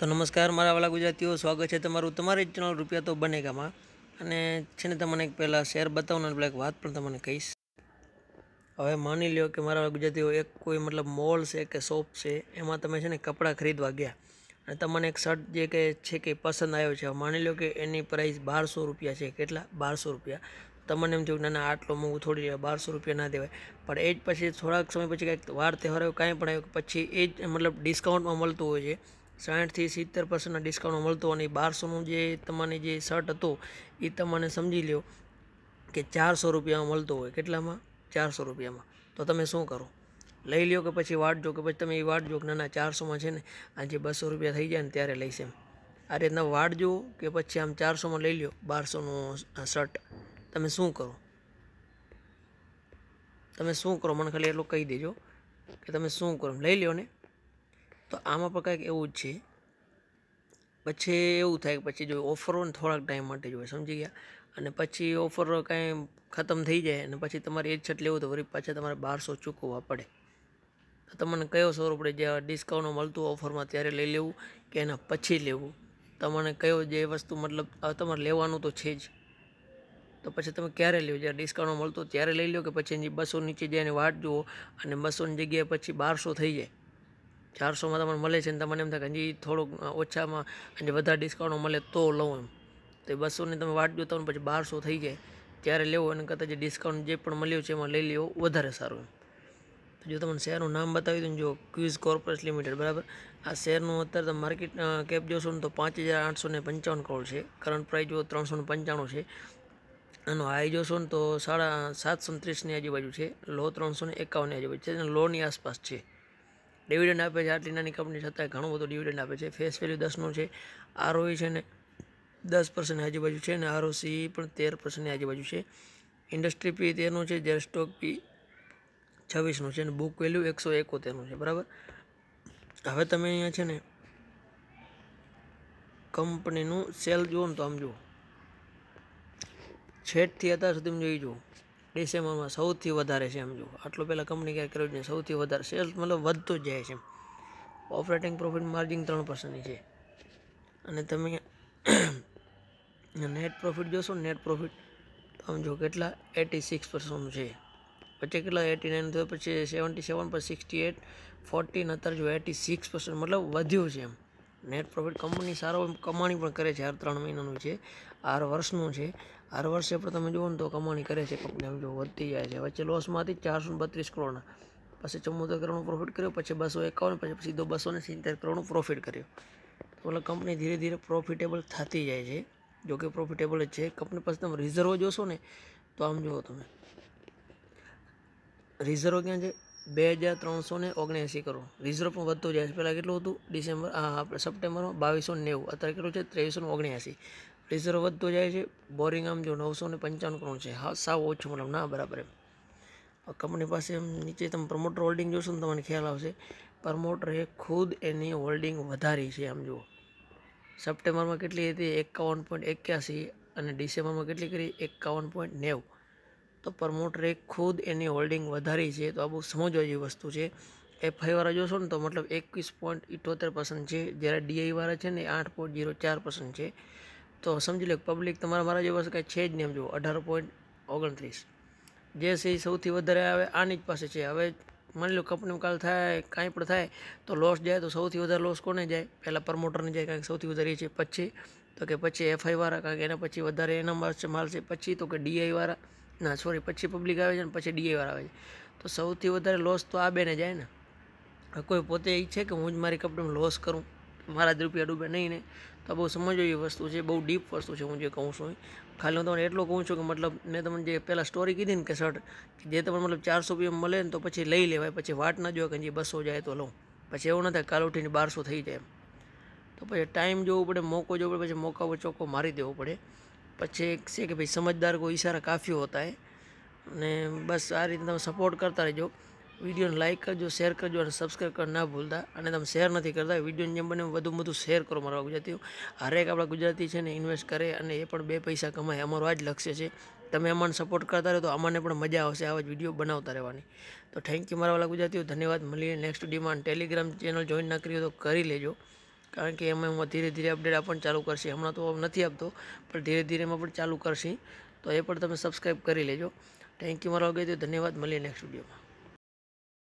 તો નમસ્કાર મારા વાલા ગુજરાતીઓ સ્વાગત છે તમારું તમારી જ ચેનલ રૂપિયા તો બનેગામાં અને છે ને તમને એક પહેલાં શેર બતાવું ને એક વાત પણ તમને કહીશ હવે માની લ્યો કે મારા ગુજરાતીઓ એક કોઈ મતલબ મોલ છે કે શોપ છે એમાં તમે છે ને કપડાં ખરીદવા ગયા અને તમને એક શર્ટ જે કે છે કે પસંદ આવ્યો છે માની લ્યો કે એની પ્રાઇસ બારસો રૂપિયા છે કેટલા બારસો રૂપિયા તમને એમ થયું ના ના આટલો મોંઘું થોડી બારસો રૂપિયા ના દેવાય પણ એ જ પછી થોડાક સમય પછી કાંઈક વાર તહેવાર આવ્યો કાંઈ પણ આવ્યો પછી એ જ મતલબ ડિસ્કાઉન્ટમાં મળતું હોય છે સાઠથી સિત્તેર પર્સન્ટના ડિસ્કાઉન્ટ મળતું અને બારસોનું જે તમને જે શર્ટ હતો એ તમને સમજી લો કે ચારસો રૂપિયામાં મળતો હોય કેટલામાં ચારસો રૂપિયામાં તો તમે શું કરો લઈ લ્યો કે પછી વાટ જો કે પછી તમે એ વાટ જો કે ના ના ચારસોમાં છે ને આ જે બસો રૂપિયા થઈ જાય ને ત્યારે લઈશ એમ આ રીતના વાટ જુઓ કે પછી આમ ચારસોમાં લઈ લ્યો બારસોનું શર્ટ તમે શું કરો તમે શું કરો મને ખાલી એટલું કહી દેજો કે તમે શું કરો લઈ લ્યો ને તો આમાં પણ કંઈક એવું જ છે પછી એવું થાય કે પછી જો ઓફર ને થોડાક ટાઈમ માટે જોઈએ સમજી ગયા અને પછી ઓફર કાંઈ ખતમ થઈ જાય અને પછી તમારે એ છટ લેવું તો વળી પાછા તમારે બારસો ચૂકવવા પડે તો તમને કયો સૌર પડે જે ડિસ્કાઉન્ટ મળતું ઓફરમાં ત્યારે લઈ લેવું કે એના પછી લેવું તમને કયો જે વસ્તુ મતલબ તમારે લેવાનું તો છે જ તો પછી તમે ક્યારે લ્યો જ્યારે ડિસ્કાઉન્ટ મળતું ત્યારે લઈ લો કે પછી બસો નીચે જઈને વાટ જુઓ અને બસોની જગ્યાએ પછી બારસો થઈ જાય ચારસોમાં તમને મળે છે ને તમને એમ થાય કે હજી થોડુંક ઓછામાં અને વધારે ડિસ્કાઉન્ટ મળે તો લઉં એમ તો એ બસોની તમે વાટ જોતા હોય પછી બારસો થઈ જાય ત્યારે લેવો અને કરતાં જે ડિસ્કાઉન્ટ જે પણ મળ્યું છે એમાં લઈ લેવો વધારે સારું એમ જો તમને શેરનું નામ બતાવી દઉં જો ક્વિઝ કોર્પોરેટ લિમિટેડ બરાબર આ શેરનું અત્યારે તમે માર્કેટ કેપ જોશો ને તો પાંચ હજાર આઠસો ને પંચાવન કરોડ છે કરંટ પ્રાઇસ જો ત્રણસો ને પંચાણું છે આનો હાઈ જોશો ને તો સાડા સાતસો ત્રીસની આજુબાજુ છે લો ત્રણસો ને એકાવનની આજુબાજુ છે અને લોની આસપાસ છે ડિવિડન્ડ આપે છે આટલી નાની કંપની છતાંય ઘણું બધું ડિવિડન્ડ આપે છે ફેસ વેલ્યુ દસનું છે આરઓઈ છે ને દસ પર્સન્ટની આજુબાજુ છે અને આરઓસી પણ તેર પર્સન્ટની આજુબાજુ છે ઇન્ડસ્ટ્રી પી તેરનું છે જ્યારે સ્ટોક પી છવ્વીસનું છે અને બુક વેલ્યુ એકસો એકોતેરનું છે બરાબર હવે તમે અહીંયા છે ને કંપનીનું સેલ જુઓ ને તો આમ જુઓ છેઠથી અત્યાર સુધીમાં જોઈ જુઓ ડિસેમ્બરમાં સૌથી વધારે છે સમજો આટલું પહેલાં કંપની ક્યારે કર્યું છે સૌથી વધારે સેલ્સ મતલબ વધતો જ જાય છે ઓપરેટિંગ પ્રોફિટ માર્જિન ત્રણ પર્સન્ટની છે અને તમે નેટ પ્રોફિટ જોશો નેટ પ્રોફિટ સમજો કેટલા એટી સિક્સ પર્સન્ટનું છે પછી કેટલા એટી નાઇન થયું પછી સેવન્ટી સેવન પર સિક્સટી એટ ફોર્ટીન અત્યારે જો એટી સિક્સ પર્સન્ટ મતલબ વધ્યું છે એમ નેટ પ્રોફિટ કંપની સારો કમાણી પણ કરે છે હર ત્રણ મહિનાનું છે હર વર્ષનું છે હર વર્ષે પણ તમે જુઓ ને તો કમાણી કરે છે કંપની આમ જો વધતી જાય છે વચ્ચે લોસમાંથી ચારસો બત્રીસ કરોડના પછી ચુમ્મોતેર કરોડનું પ્રોફિટ કર્યો પછી બસો એકાવન પછી સીધો બસો ને સિત્તેર કરોડનું પ્રોફિટ કર્યો તો એટલે કંપની ધીરે ધીરે પ્રોફિટેબલ થતી જાય છે જોકે પ્રોફિટેબલ જ છે કંપની પાસે તમે રિઝર્વ જોશો ને તો આમ જુઓ તમે રિઝર્વ ક્યાં છે બે હજાર ત્રણસો ને ઓગણએંસી કરોડ રિઝર્વ પણ વધતું જાય છે પહેલાં કેટલું હતું ડિસેમ્બર આપણે સપ્ટેમ્બરમાં બાવીસો નેવું અત્યારે કેટલું છે ત્રેવીસો ને ઓગણએંસી રિઝર્વ વધતું જાય છે બોરિંગ આમ જો નવસો ને પંચાવન કરોડ છે હા સાવ ઓછું મતલબ ના બરાબર એમ કંપની પાસે એમ નીચે તમે પ્રમોટર હોલ્ડિંગ જોશો ને તમને ખ્યાલ આવશે પ્રમોટરે ખુદ એની હોલ્ડિંગ વધારી છે આમ જુઓ સપ્ટેમ્બરમાં કેટલી હતી એકાવન પોઈન્ટ એક્યાસી અને ડિસેમ્બરમાં કેટલી કરી એકાવન પોઈન્ટ નેવું તો પ્રમોટરે ખુદ એની હોલ્ડિંગ વધારી છે તો આ બહુ સમજવા જેવી વસ્તુ છે એફઆઈવાળા જોશો ને તો મતલબ એકવીસ પોઈન્ટ ઇઠોતેર પર્સન્ટ છે જ્યારે ડીઆઈવાળા છે ને આઠ પોઈન્ટ ઝીરો ચાર પર્સન્ટ છે તો સમજી લો પબ્લિક તમારા મારા જેવા કાંઈ છે જ નહીં એમ જુઓ અઢાર પોઈન્ટ ઓગણત્રીસ જે છે એ સૌથી વધારે આવે આની જ પાસે છે હવે માની લો કંપનીમાં કાલ થાય કાંઈ પણ થાય તો લોસ જાય તો સૌથી વધારે લોસ કોને જાય પહેલાં પ્રમોટરને જાય કારણ કે સૌથી વધારે છે પછી તો કે પછી એફઆઈવાળા કારણ કે એના પછી વધારે એના માલ છે માલ છે પછી તો કે ડીઆઈ વાળા ના સોરી પછી પબ્લિક આવે છે ને પછી ડીએવાર આવે છે તો સૌથી વધારે લોસ તો આ બેને જાય ને કોઈ પોતે ઈચ્છે કે હું જ મારી કંપનીમાં લોસ કરું મારા જ રૂપિયા ડૂબે નહીં ને તો બહુ સમજો એ વસ્તુ છે બહુ ડીપ વસ્તુ છે હું જે કહું છું ખાલી હું તમને એટલું કહું છું કે મતલબ મેં તમને જે પહેલાં સ્ટોરી કીધી ને કે શર્ટ જે તમને મતલબ ચારસો રૂપિયા મળે ને તો પછી લઈ લેવાય પછી વાટ ના જોવા કે જે બસો જાય તો લઉં પછી એવું ન થાય કાલ ઉઠીને બારસો થઈ જાય તો પછી ટાઈમ જોવો પડે મોકો જોવો પડે પછી મોકા પર ચોખ્ખો મારી દેવો પડે પછી એક છે કે ભાઈ સમજદાર કોઈ ઇશારા કાફી હોતા હે અને બસ આ રીતે તમે સપોર્ટ કરતા રહેજો વિડીયોને લાઇક કરજો શેર કરજો અને સબસ્ક્રાઈબ કર ના ભૂલતા અને તમે શેર નથી કરતા વિડીયોની જેમ બને વધુ વધુ શેર કરો મારા ગુજરાતીઓ હરેક આપણા ગુજરાતી છે ને ઇન્વેસ્ટ કરે અને એ પણ બે પૈસા કમાય અમારું આ જ લક્ષ્ય છે તમે અમાને સપોર્ટ કરતા રહો તો અમાને પણ મજા આવશે આવા જ વિડીયો બનાવતા રહેવાની તો થેન્ક યુ મારા વાલા ગુજરાતીઓ ધન્યવાદ મળીએ next demand Telegram channel join ના કરી તો કરી લેજો કારણ કે એમાં એમાં ધીરે ધીરે અપડેટ આપણને ચાલુ કરશે હમણાં તો નથી આપતો પણ ધીરે ધીરે એમાં પણ ચાલુ કરશે તો એ પણ તમે સબસ્ક્રાઈબ કરી લેજો થેન્ક યુ મારા વગેરે ધન્યવાદ મળીએ નેક્સ્ટ વિડીયોમાં